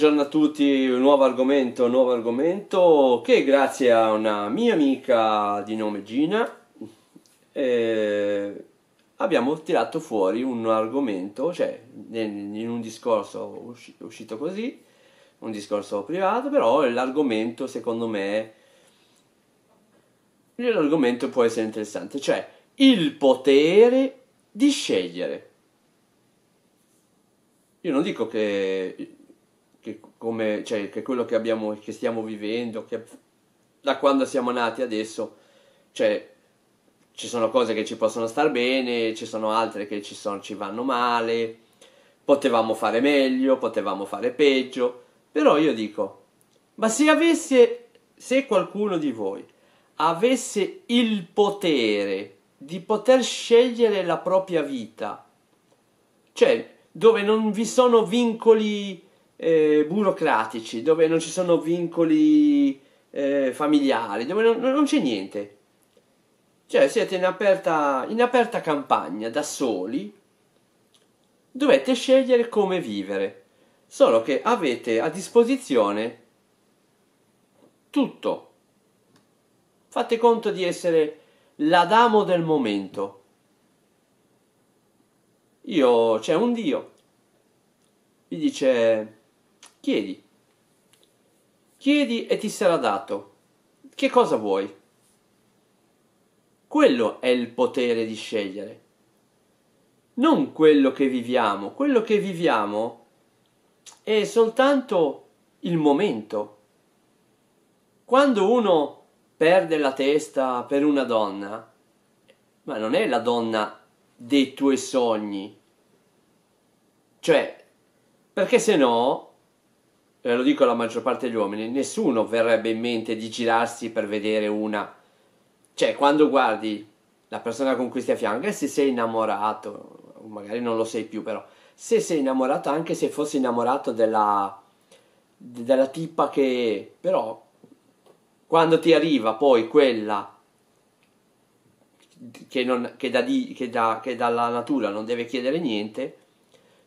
Buongiorno a tutti, nuovo argomento, nuovo argomento che grazie a una mia amica di nome Gina eh, abbiamo tirato fuori un argomento, cioè in un discorso usci uscito così, un discorso privato, però l'argomento secondo me l'argomento può essere interessante, cioè il potere di scegliere. Io non dico che che, come, cioè, che quello che, abbiamo, che stiamo vivendo, che da quando siamo nati adesso, cioè, ci sono cose che ci possono star bene, ci sono altre che ci, sono, ci vanno male, potevamo fare meglio, potevamo fare peggio, però io dico, ma se avesse, se qualcuno di voi avesse il potere di poter scegliere la propria vita, cioè dove non vi sono vincoli eh, burocratici, dove non ci sono vincoli eh, familiari, dove non, non c'è niente. Cioè siete in aperta, in aperta campagna, da soli, dovete scegliere come vivere, solo che avete a disposizione tutto. Fate conto di essere l'Adamo del momento. Io c'è un Dio. Vi dice Chiedi. Chiedi e ti sarà dato. Che cosa vuoi? Quello è il potere di scegliere. Non quello che viviamo. Quello che viviamo è soltanto il momento. Quando uno perde la testa per una donna, ma non è la donna dei tuoi sogni. Cioè, perché se no eh, lo dico alla maggior parte degli uomini, nessuno verrebbe in mente di girarsi per vedere una. Cioè, quando guardi la persona con cui stai a fianco, e se sei innamorato, magari non lo sei più, però, se sei innamorato, anche se fossi innamorato della, della tipa che, però, quando ti arriva poi quella che, non, che, da di, che, da, che dalla natura non deve chiedere niente,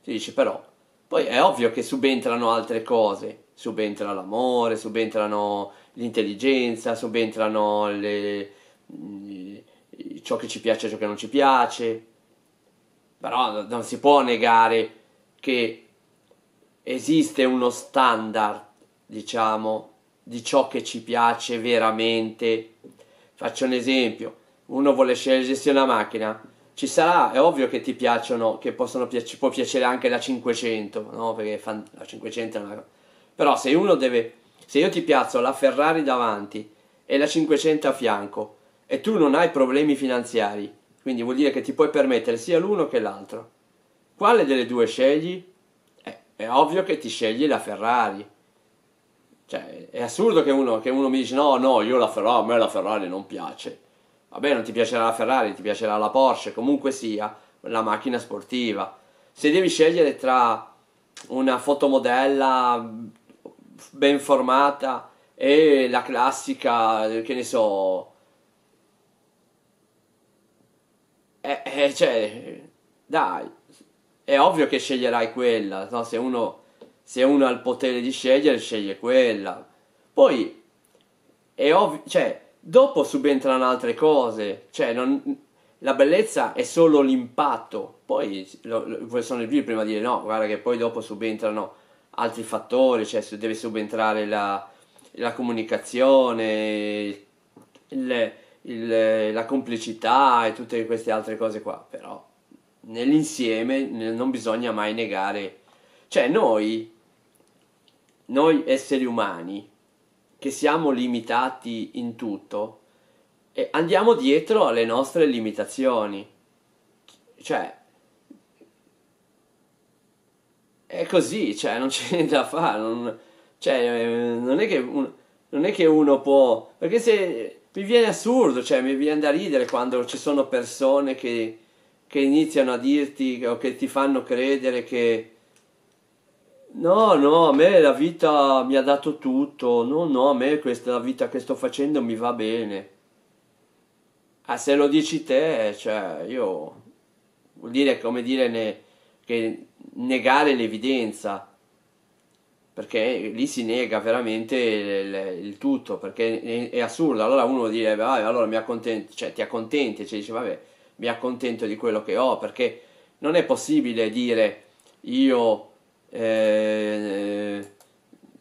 ti dice, però poi è ovvio che subentrano altre cose, subentra l'amore, subentrano l'intelligenza, subentrano le, mm, ciò che ci piace e ciò che non ci piace, però non si può negare che esiste uno standard, diciamo, di ciò che ci piace veramente. Faccio un esempio, uno vuole scegliersi una macchina, ci sarà, è ovvio che ti piacciono, che possono, ci può piacere anche la 500, no? Perché fan, la 500 è una... Però se uno deve, se io ti piazzo la Ferrari davanti e la 500 a fianco e tu non hai problemi finanziari, quindi vuol dire che ti puoi permettere sia l'uno che l'altro, quale delle due scegli? Eh, è ovvio che ti scegli la Ferrari. Cioè, è assurdo che uno, che uno mi dice no, no, io la Ferrari, a me la Ferrari non piace Vabbè, non ti piacerà la Ferrari, ti piacerà la Porsche, comunque sia la macchina sportiva. Se devi scegliere tra una fotomodella ben formata e la classica, che ne so, Eh, eh, cioè, dai, è ovvio che sceglierai quella, no? se, uno, se, uno, ha il potere di scegliere, sceglie quella. Poi, è ovvio, cioè, Dopo subentrano altre cose, cioè non, la bellezza è solo l'impatto, poi lo, lo, sono il primo a dire no, guarda che poi dopo subentrano altri fattori, cioè deve subentrare la, la comunicazione, il, il, la complicità e tutte queste altre cose qua, però nell'insieme non bisogna mai negare, cioè noi, noi esseri umani, che siamo limitati in tutto, e andiamo dietro alle nostre limitazioni. Cioè, è così, cioè, non c'è niente da fare. Non, cioè, eh, non è, un, non è che uno può. Perché se mi viene assurdo, cioè, mi viene da ridere quando ci sono persone che, che iniziano a dirti o che ti fanno credere che No, no, a me la vita mi ha dato tutto. No, no, a me questa vita che sto facendo mi va bene. Ah, se lo dici te, cioè, io... Vuol dire, come dire, ne, che negare l'evidenza. Perché lì si nega veramente il, il, tutto, perché è, è, assurdo. Allora uno direbbe, ah, allora mi accontento, cioè ti accontenti, cioè dici, vabbè, mi accontento di quello che ho, perché non è possibile dire io eh,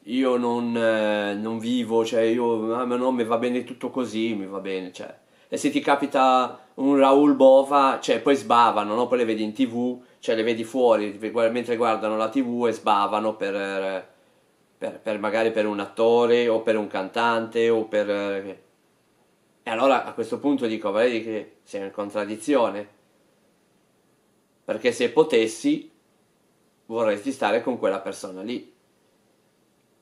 io non, eh, non, vivo, cioè io, ah, ma no, mi va bene tutto così, mi va bene, cioè. E se ti capita un Raul Bova, cioè poi sbavano, no? Poi le vedi in tv, cioè le vedi fuori, mentre guardano la tv e sbavano per, per, per magari per un attore o per un cantante o per... Eh, e allora a questo punto dico, vedi che sei in contraddizione? Perché se potessi vorresti stare con quella persona lì.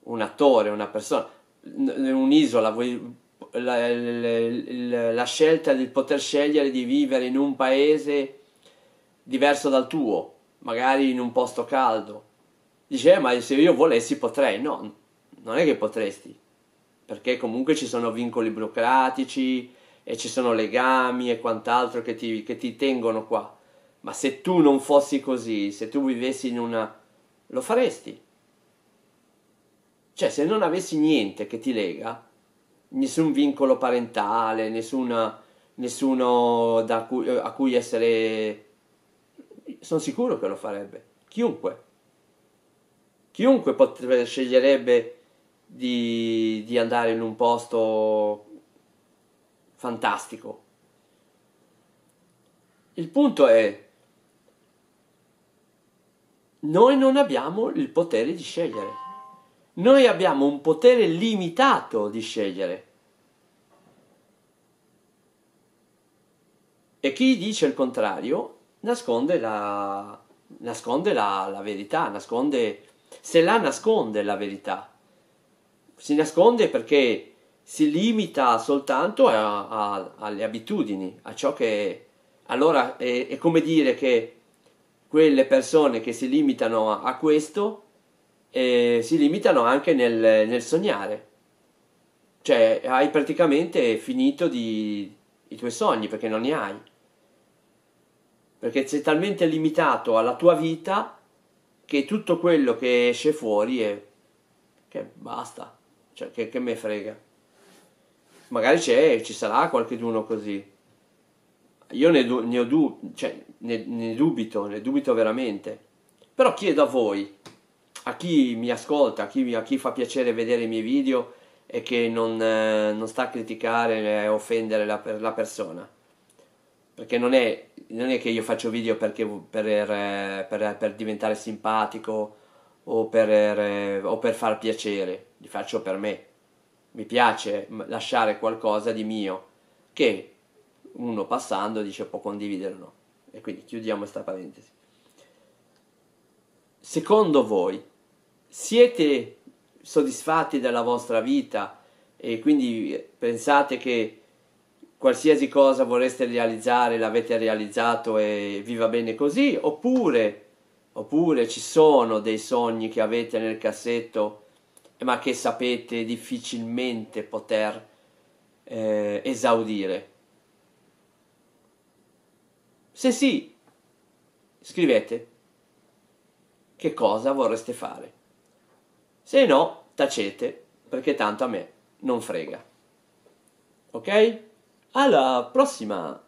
Un attore, una persona, un'isola, vuoi, la, la, la, scelta di poter scegliere di vivere in un paese diverso dal tuo, magari in un posto caldo. Dice, eh, ma se io volessi potrei. No, non è che potresti, perché comunque ci sono vincoli burocratici e ci sono legami e quant'altro che ti, che ti tengono qua ma se tu non fossi così, se tu vivessi in una... lo faresti. Cioè, se non avessi niente che ti lega, nessun vincolo parentale, nessuna, nessuno cui, eh, a cui essere... Sono sicuro che lo farebbe. Chiunque. Chiunque potrebbe, sceglierebbe di, di andare in un posto fantastico. Il punto è noi non abbiamo il potere di scegliere. Noi abbiamo un potere limitato di scegliere. E chi dice il contrario nasconde la, nasconde la, la verità, nasconde, se la nasconde la verità. Si nasconde perché si limita soltanto a, a, alle abitudini, a ciò che... Allora è, è come dire che quelle persone che si limitano a, a questo eh, si limitano anche nel, nel, sognare. Cioè hai praticamente finito di, i tuoi sogni perché non ne hai. Perché sei talmente limitato alla tua vita che tutto quello che esce fuori è che basta, cioè che, che me frega. Magari c'è, ci sarà qualcuno così, io ne, ne, ho dub- cioè, ne, ne dubito, ne dubito veramente. Però chiedo a voi, a chi mi ascolta, a chi, a chi fa piacere vedere i miei video e che non, eh, non sta a criticare e offendere la, la persona. Perché non è, non è, che io faccio video perché, per, er, eh, per, eh, per diventare simpatico o per, er, eh, o per far piacere, li faccio per me. Mi piace lasciare qualcosa di mio che uno passando dice può condividere o no. E quindi chiudiamo questa parentesi. Secondo voi siete soddisfatti della vostra vita e quindi pensate che qualsiasi cosa vorreste realizzare l'avete realizzato e vi va bene così? Oppure, oppure ci sono dei sogni che avete nel cassetto ma che sapete difficilmente poter eh, esaudire? Se sì, scrivete che cosa vorreste fare. Se no, tacete, perché tanto a me non frega. Ok? Alla prossima!